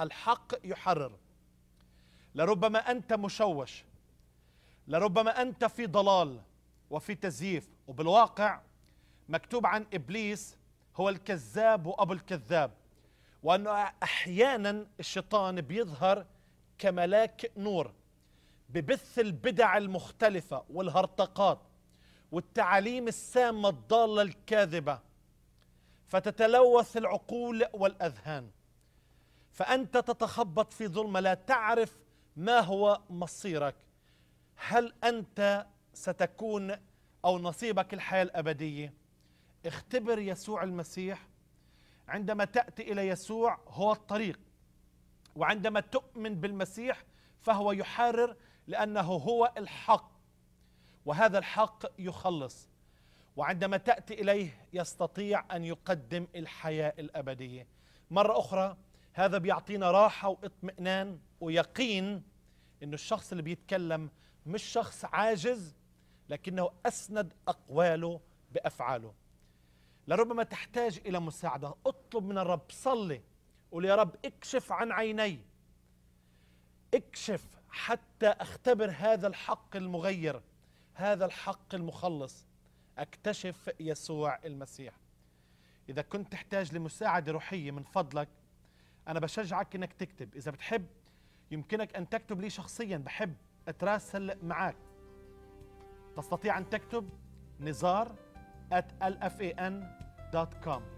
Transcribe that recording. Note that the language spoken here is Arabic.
الحق يحرر لربما أنت مشوش لربما أنت في ضلال وفي تزييف وبالواقع مكتوب عن إبليس هو الكذاب وأبو الكذاب وأنه أحيانا الشيطان بيظهر كملاك نور ببث البدع المختلفة والهرطقات والتعاليم السامة الضالة الكاذبة فتتلوث العقول والأذهان فأنت تتخبط في ظلمة لا تعرف ما هو مصيرك هل أنت ستكون أو نصيبك الحياة الأبدية اختبر يسوع المسيح عندما تأتي إلى يسوع هو الطريق وعندما تؤمن بالمسيح فهو يحرر لأنه هو الحق وهذا الحق يخلص وعندما تأتي إليه يستطيع أن يقدم الحياة الأبدية مرة أخرى هذا بيعطينا راحة واطمئنان ويقين أن الشخص اللي بيتكلم مش شخص عاجز لكنه أسند أقواله بأفعاله لربما تحتاج إلى مساعدة اطلب من الرب صلي قول يا رب اكشف عن عيني اكشف حتى أختبر هذا الحق المغير هذا الحق المخلص اكتشف يسوع المسيح إذا كنت تحتاج لمساعدة روحية من فضلك انا بشجعك انك تكتب اذا بتحب يمكنك ان تكتب لي شخصيا بحب اتراسل معك تستطيع ان تكتب نزار at lfan.com